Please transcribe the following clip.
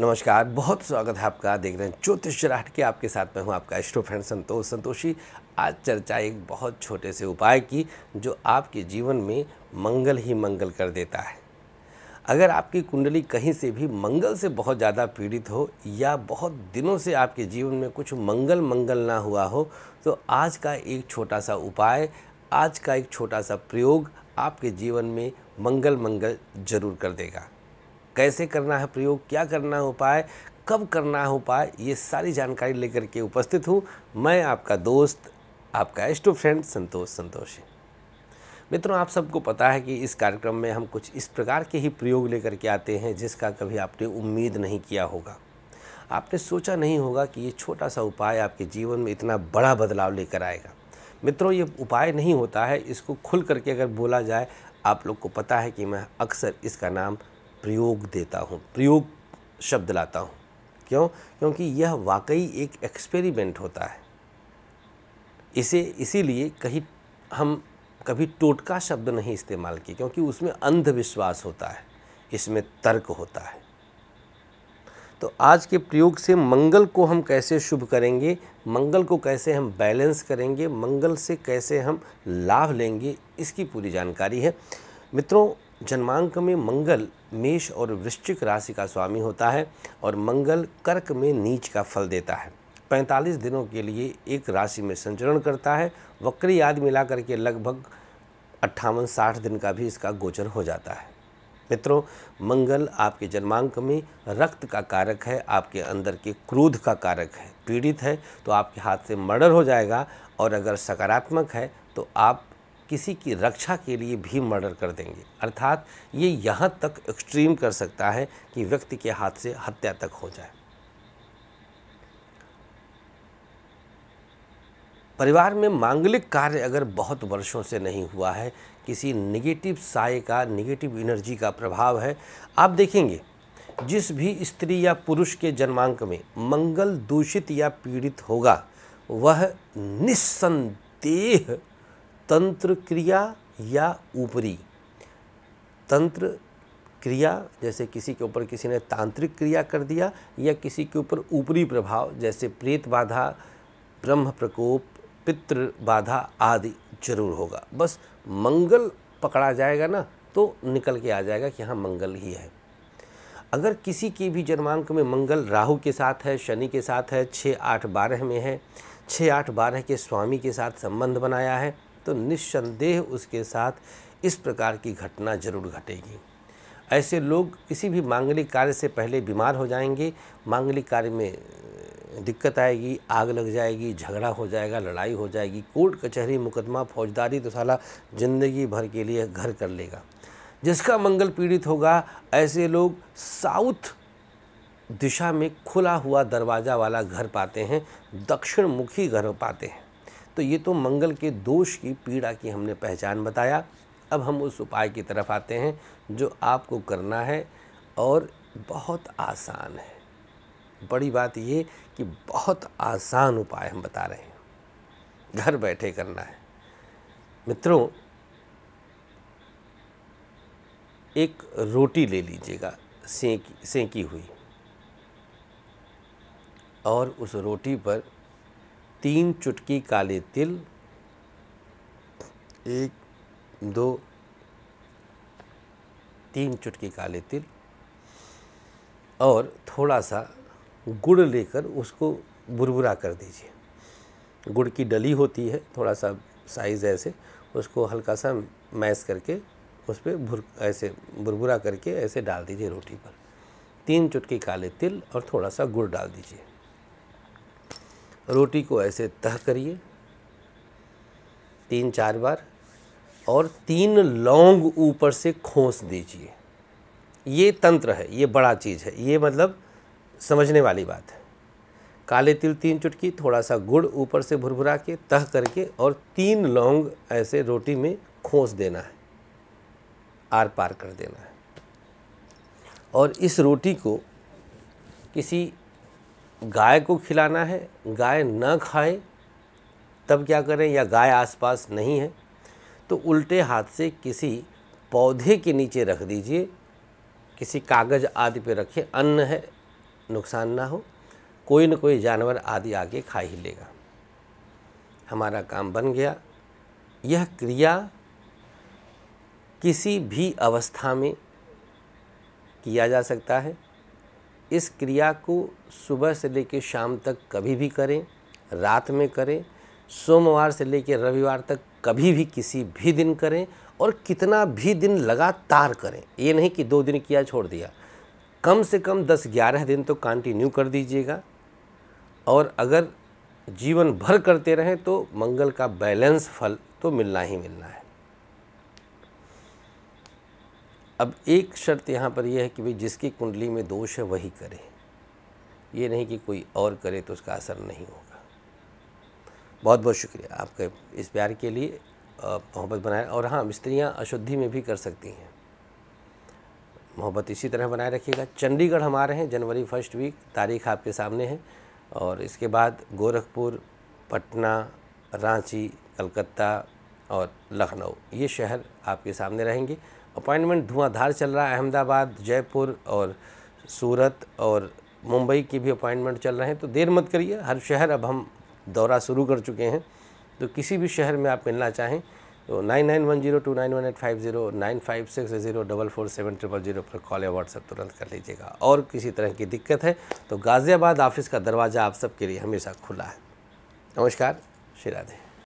नमस्कार बहुत स्वागत है आपका देख रहे हैं ज्योतिष चराहट के आपके साथ में हूँ आपका एस्ट्रो फ्रेंड संतोष संतोषी आज चर्चा एक बहुत छोटे से उपाय की जो आपके जीवन में मंगल ही मंगल कर देता है अगर आपकी कुंडली कहीं से भी मंगल से बहुत ज़्यादा पीड़ित हो या बहुत दिनों से आपके जीवन में कुछ मंगल मंगल ना हुआ हो तो आज का एक छोटा सा उपाय आज का एक छोटा सा प्रयोग आपके जीवन में मंगल मंगल जरूर कर देगा कैसे करना है प्रयोग क्या करना है उपाय कब करना है उपाय ये सारी जानकारी लेकर के उपस्थित हूँ मैं आपका दोस्त आपका एस्टो फ्रेंड संतोष संतोषी मित्रों आप सबको पता है कि इस कार्यक्रम में हम कुछ इस प्रकार के ही प्रयोग लेकर के आते हैं जिसका कभी आपने उम्मीद नहीं किया होगा आपने सोचा नहीं होगा कि ये छोटा सा उपाय आपके जीवन में इतना बड़ा बदलाव लेकर आएगा मित्रों ये उपाय नहीं होता है इसको खुल करके अगर बोला जाए आप लोग को पता है कि मैं अक्सर इसका नाम प्रयोग देता हूँ प्रयोग शब्द लाता हूँ क्यों क्योंकि यह वाकई एक एक्सपेरिमेंट होता है इसे इसीलिए कहीं हम कभी टोटका शब्द नहीं इस्तेमाल किए क्योंकि उसमें अंधविश्वास होता है इसमें तर्क होता है तो आज के प्रयोग से मंगल को हम कैसे शुभ करेंगे मंगल को कैसे हम बैलेंस करेंगे मंगल से कैसे हम लाभ लेंगे इसकी पूरी जानकारी है मित्रों जन्मांक में मंगल मेष और वृश्चिक राशि का स्वामी होता है और मंगल कर्क में नीच का फल देता है 45 दिनों के लिए एक राशि में संचरण करता है वक्री याद मिलाकर के लगभग अट्ठावन साठ दिन का भी इसका गोचर हो जाता है मित्रों मंगल आपके जन्मांक में रक्त का कारक है आपके अंदर के क्रोध का कारक है पीड़ित है तो आपके हाथ से मर्डर हो जाएगा और अगर सकारात्मक है तो आप किसी की रक्षा के लिए भी मर्डर कर देंगे अर्थात ये यहाँ तक एक्सट्रीम कर सकता है कि व्यक्ति के हाथ से हत्या तक हो जाए परिवार में मांगलिक कार्य अगर बहुत वर्षों से नहीं हुआ है किसी निगेटिव साय का निगेटिव एनर्जी का प्रभाव है आप देखेंगे जिस भी स्त्री या पुरुष के जन्मांक में मंगल दूषित या पीड़ित होगा वह निस्संदेह तंत्र क्रिया या ऊपरी तंत्र क्रिया जैसे किसी के ऊपर किसी ने तांत्रिक क्रिया कर दिया या किसी के ऊपर ऊपरी प्रभाव जैसे प्रेत बाधा ब्रह्म प्रकोप पितृ बाधा आदि जरूर होगा बस मंगल पकड़ा जाएगा ना तो निकल के आ जाएगा कि हाँ मंगल ही है अगर किसी की भी जन्मांक में मंगल राहु के साथ है शनि के साथ है छः आठ बारह में है छः आठ बारह के स्वामी के साथ संबंध बनाया है तो निस्संदेह उसके साथ इस प्रकार की घटना जरूर घटेगी ऐसे लोग किसी भी मांगलिक कार्य से पहले बीमार हो जाएंगे मांगलिक कार्य में दिक्कत आएगी आग लग जाएगी झगड़ा हो जाएगा लड़ाई हो जाएगी कोर्ट कचहरी मुकदमा फौजदारी तो साला ज़िंदगी भर के लिए घर कर लेगा जिसका मंगल पीड़ित होगा ऐसे लोग साउथ दिशा में खुला हुआ दरवाज़ा वाला घर पाते हैं दक्षिण मुखी घर पाते हैं तो ये तो मंगल के दोष की पीड़ा की हमने पहचान बताया अब हम उस उपाय की तरफ आते हैं जो आपको करना है और बहुत आसान है बड़ी बात ये कि बहुत आसान उपाय हम बता रहे हैं घर बैठे करना है मित्रों एक रोटी ले लीजिएगा सेंकी सेंकी हुई और उस रोटी पर तीन चुटकी काले तिल एक दो तीन चुटकी काले तिल और थोड़ा सा गुड़ लेकर उसको बुरबुरा कर दीजिए गुड़ की डली होती है थोड़ा सा साइज़ ऐसे उसको हल्का सा मैश करके उस पर भुर ऐसे बुरबुरा करके ऐसे डाल दीजिए रोटी पर तीन चुटकी काले तिल और थोड़ा सा गुड़ डाल दीजिए रोटी को ऐसे तह करिए तीन चार बार और तीन लौंग ऊपर से खोस दीजिए ये तंत्र है ये बड़ा चीज़ है ये मतलब समझने वाली बात है काले तिल तीन चुटकी थोड़ा सा गुड़ ऊपर से भुरभुरा के तह करके और तीन लौंग ऐसे रोटी में खोस देना है आर पार कर देना है और इस रोटी को किसी गाय को खिलाना है गाय न खाए तब क्या करें या गाय आसपास नहीं है तो उल्टे हाथ से किसी पौधे के नीचे रख दीजिए किसी कागज़ आदि पे रखे अन्न है नुकसान ना हो कोई न कोई जानवर आदि आके खा ही लेगा हमारा काम बन गया यह क्रिया किसी भी अवस्था में किया जा सकता है इस क्रिया को सुबह से लेकर शाम तक कभी भी करें रात में करें सोमवार से लेकर रविवार तक कभी भी किसी भी दिन करें और कितना भी दिन लगातार करें ये नहीं कि दो दिन किया छोड़ दिया कम से कम दस ग्यारह दिन तो कंटिन्यू कर दीजिएगा और अगर जीवन भर करते रहें तो मंगल का बैलेंस फल तो मिलना ही मिलना है अब एक शर्त यहाँ पर यह है कि भाई जिसकी कुंडली में दोष है वही करे ये नहीं कि कोई और करे तो उसका असर नहीं होगा बहुत बहुत शुक्रिया आपके इस प्यार के लिए मोहब्बत बनाए और हाँ स्त्रियाँ अशुद्धि में भी कर सकती हैं मोहब्बत इसी तरह बनाए रखिएगा चंडीगढ़ हम आ रहे हैं जनवरी फर्स्ट वीक तारीख आपके सामने है और इसके बाद गोरखपुर पटना रांची कलकत्ता और लखनऊ ये शहर आपके सामने रहेंगे अपॉइंटमेंट धुआंधार चल रहा है अहमदाबाद जयपुर और सूरत और मुंबई की भी अपॉइंटमेंट चल रहे हैं तो देर मत करिए हर शहर अब हम दौरा शुरू कर चुके हैं तो किसी भी शहर में आप मिलना चाहें तो nine nine one zero two nine one eight five zero nine five six zero double four seven triple zero पर कॉल या व्हाट्सएप तुरंत कर लीजिएगा और किसी तरह की दिक्कत है तो गाज़ियाबाद ऑफिस का दरवाज़ा आप सबके लिए हमेशा खुला है नमस्कार श्री राधे